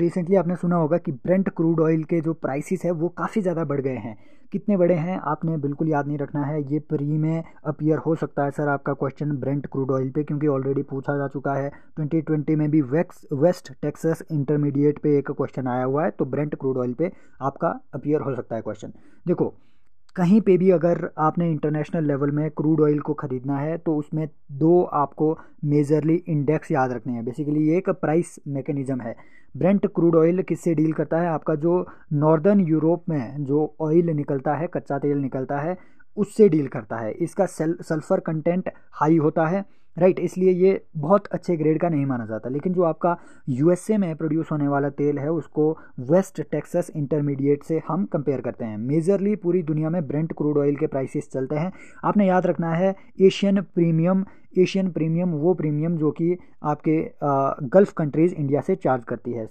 recently आपने सुना होगा कि ब्रेंट क्रूड ऑयल के जो प्राइसेस है वो काफ़ी ज़्यादा बढ़ गए हैं कितने बड़े हैं आपने बिल्कुल याद नहीं रखना है ये प्री में अपियर हो सकता है सर आपका क्वेश्चन ब्रेंट क्रूड ऑयल पे क्योंकि ऑलरेडी पूछा जा चुका है 2020 में भी वेक्स वेस्ट टेक्सस इंटरमीडिएट पे एक क्वेश्चन आया हुआ है तो ब्रेंट क्रूड ऑयल पे आपका अपियर हो सकता है क्वेश्चन देखो कहीं पे भी अगर आपने इंटरनेशनल लेवल में क्रूड ऑयल को ख़रीदना है तो उसमें दो आपको मेजरली इंडेक्स याद रखने हैं बेसिकली ये एक प्राइस मैकेनिज़्म है ब्रेंट क्रूड ऑयल किससे डील करता है आपका जो नॉर्दर्न यूरोप में जो ऑयल निकलता है कच्चा तेल निकलता है उससे डील करता है इसका सल्फर कंटेंट हाई होता है राइट इसलिए ये बहुत अच्छे ग्रेड का नहीं माना जाता लेकिन जो आपका यूएसए में प्रोड्यूस होने वाला तेल है उसको वेस्ट टेक्सस इंटरमीडिएट से हम कंपेयर करते हैं मेजरली पूरी दुनिया में ब्रेंट क्रूड ऑयल के प्राइसेस चलते हैं आपने याद रखना है एशियन प्रीमियम एशियन प्रीमियम वो प्रीमियम जो कि आपके गल्फ़ कंट्रीज़ इंडिया से चार्ज करती है